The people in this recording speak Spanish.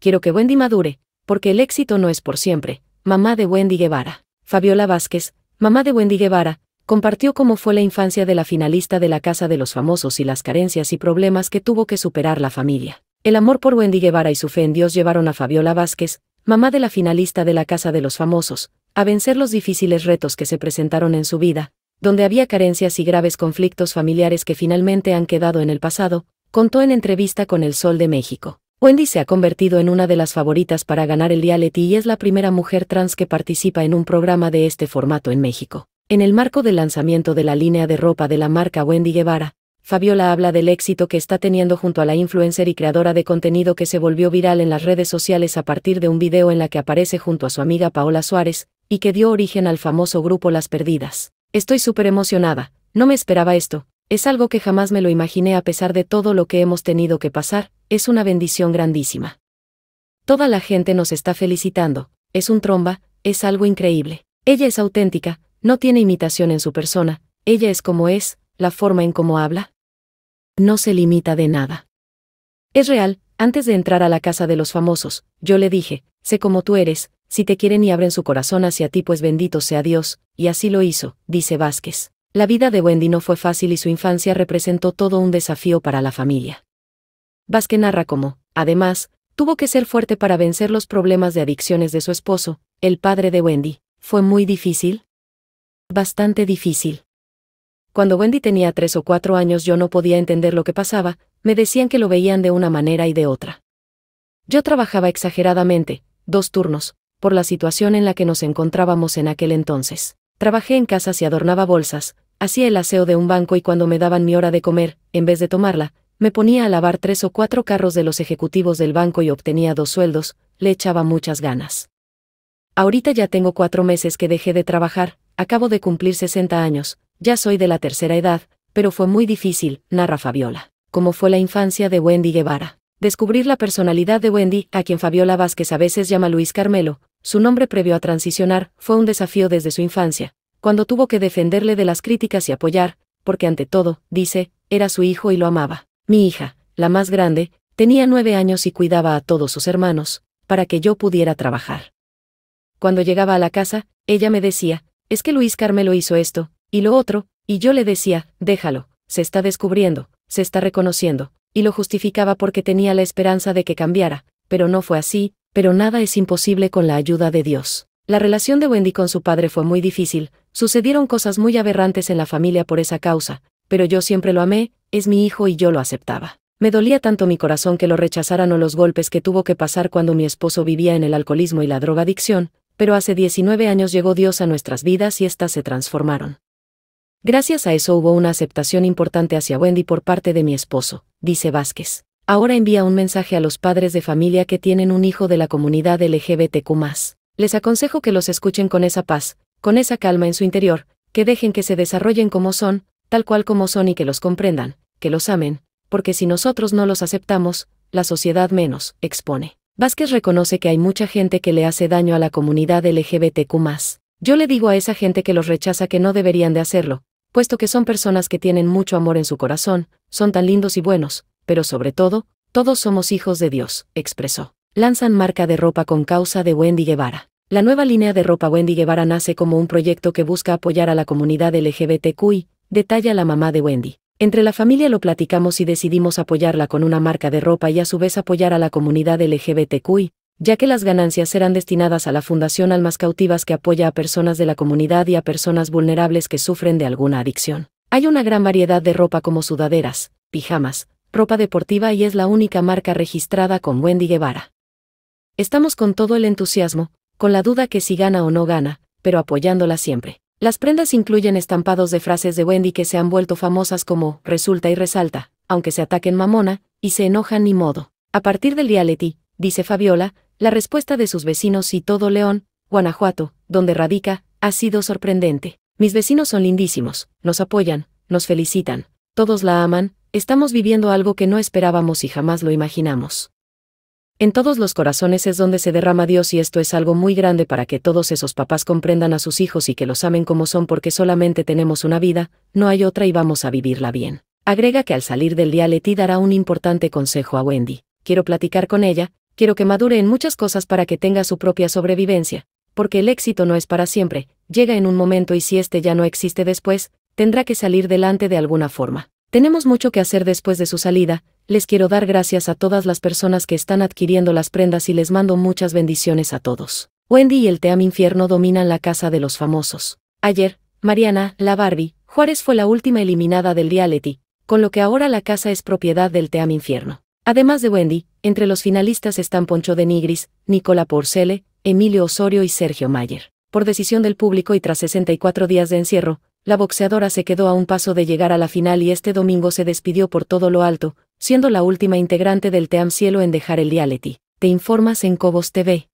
Quiero que Wendy madure, porque el éxito no es por siempre. Mamá de Wendy Guevara. Fabiola Vázquez, mamá de Wendy Guevara, compartió cómo fue la infancia de la finalista de la Casa de los Famosos y las carencias y problemas que tuvo que superar la familia. El amor por Wendy Guevara y su fe en Dios llevaron a Fabiola Vázquez, mamá de la finalista de la Casa de los Famosos, a vencer los difíciles retos que se presentaron en su vida, donde había carencias y graves conflictos familiares que finalmente han quedado en el pasado, contó en entrevista con El Sol de México. Wendy se ha convertido en una de las favoritas para ganar el reality y es la primera mujer trans que participa en un programa de este formato en México. En el marco del lanzamiento de la línea de ropa de la marca Wendy Guevara, Fabiola habla del éxito que está teniendo junto a la influencer y creadora de contenido que se volvió viral en las redes sociales a partir de un video en la que aparece junto a su amiga Paola Suárez, y que dio origen al famoso grupo Las Perdidas. Estoy súper emocionada, no me esperaba esto, es algo que jamás me lo imaginé a pesar de todo lo que hemos tenido que pasar, es una bendición grandísima. Toda la gente nos está felicitando, es un tromba, es algo increíble. Ella es auténtica, no tiene imitación en su persona, ella es como es, la forma en cómo habla. No se limita de nada. Es real, antes de entrar a la casa de los famosos, yo le dije, sé como tú eres, si te quieren y abren su corazón hacia ti pues bendito sea Dios, y así lo hizo, dice Vázquez. La vida de Wendy no fue fácil y su infancia representó todo un desafío para la familia. Vasque narra cómo, además, tuvo que ser fuerte para vencer los problemas de adicciones de su esposo, el padre de Wendy. ¿Fue muy difícil? Bastante difícil. Cuando Wendy tenía tres o cuatro años yo no podía entender lo que pasaba, me decían que lo veían de una manera y de otra. Yo trabajaba exageradamente, dos turnos, por la situación en la que nos encontrábamos en aquel entonces. Trabajé en casas y adornaba bolsas, hacía el aseo de un banco y cuando me daban mi hora de comer, en vez de tomarla, me ponía a lavar tres o cuatro carros de los ejecutivos del banco y obtenía dos sueldos, le echaba muchas ganas. Ahorita ya tengo cuatro meses que dejé de trabajar, acabo de cumplir 60 años, ya soy de la tercera edad, pero fue muy difícil, narra Fabiola, como fue la infancia de Wendy Guevara. Descubrir la personalidad de Wendy, a quien Fabiola Vázquez a veces llama Luis Carmelo, su nombre previo a transicionar, fue un desafío desde su infancia, cuando tuvo que defenderle de las críticas y apoyar, porque ante todo, dice, era su hijo y lo amaba. Mi hija, la más grande, tenía nueve años y cuidaba a todos sus hermanos, para que yo pudiera trabajar. Cuando llegaba a la casa, ella me decía, es que Luis Carmelo hizo esto, y lo otro, y yo le decía, déjalo, se está descubriendo, se está reconociendo, y lo justificaba porque tenía la esperanza de que cambiara, pero no fue así, pero nada es imposible con la ayuda de Dios. La relación de Wendy con su padre fue muy difícil, sucedieron cosas muy aberrantes en la familia por esa causa, pero yo siempre lo amé, es mi hijo y yo lo aceptaba. Me dolía tanto mi corazón que lo rechazaran o los golpes que tuvo que pasar cuando mi esposo vivía en el alcoholismo y la drogadicción, pero hace 19 años llegó Dios a nuestras vidas y éstas se transformaron. Gracias a eso hubo una aceptación importante hacia Wendy por parte de mi esposo, dice Vázquez. Ahora envía un mensaje a los padres de familia que tienen un hijo de la comunidad LGBTQ. Les aconsejo que los escuchen con esa paz, con esa calma en su interior, que dejen que se desarrollen como son, tal cual como son y que los comprendan, que los amen, porque si nosotros no los aceptamos, la sociedad menos, expone. Vázquez reconoce que hay mucha gente que le hace daño a la comunidad LGBTQ. Yo le digo a esa gente que los rechaza que no deberían de hacerlo, puesto que son personas que tienen mucho amor en su corazón, son tan lindos y buenos, pero sobre todo, todos somos hijos de Dios, expresó. Lanzan marca de ropa con causa de Wendy Guevara. La nueva línea de ropa Wendy Guevara nace como un proyecto que busca apoyar a la comunidad LGBTQI, detalla la mamá de Wendy. Entre la familia lo platicamos y decidimos apoyarla con una marca de ropa y a su vez apoyar a la comunidad LGBTQI, ya que las ganancias serán destinadas a la Fundación Almas Cautivas que apoya a personas de la comunidad y a personas vulnerables que sufren de alguna adicción. Hay una gran variedad de ropa como sudaderas, pijamas, ropa deportiva y es la única marca registrada con Wendy Guevara. Estamos con todo el entusiasmo, con la duda que si gana o no gana, pero apoyándola siempre. Las prendas incluyen estampados de frases de Wendy que se han vuelto famosas como resulta y resalta, aunque se ataquen mamona, y se enojan ni modo. A partir del reality, dice Fabiola, la respuesta de sus vecinos y todo León, Guanajuato, donde radica, ha sido sorprendente. Mis vecinos son lindísimos, nos apoyan, nos felicitan, todos la aman, estamos viviendo algo que no esperábamos y jamás lo imaginamos. En todos los corazones es donde se derrama Dios y esto es algo muy grande para que todos esos papás comprendan a sus hijos y que los amen como son porque solamente tenemos una vida, no hay otra y vamos a vivirla bien. Agrega que al salir del día Leti dará un importante consejo a Wendy. Quiero platicar con ella, quiero que madure en muchas cosas para que tenga su propia sobrevivencia, porque el éxito no es para siempre, llega en un momento y si este ya no existe después, tendrá que salir delante de alguna forma. Tenemos mucho que hacer después de su salida, les quiero dar gracias a todas las personas que están adquiriendo las prendas y les mando muchas bendiciones a todos. Wendy y el Team Infierno dominan la casa de los famosos. Ayer, Mariana, la Barbie, Juárez fue la última eliminada del reality, con lo que ahora la casa es propiedad del Team Infierno. Además de Wendy, entre los finalistas están Poncho de Nigris, Nicola Porcele, Emilio Osorio y Sergio Mayer. Por decisión del público y tras 64 días de encierro, la boxeadora se quedó a un paso de llegar a la final y este domingo se despidió por todo lo alto, siendo la última integrante del Team Cielo en dejar el reality. Te informas en Cobos TV.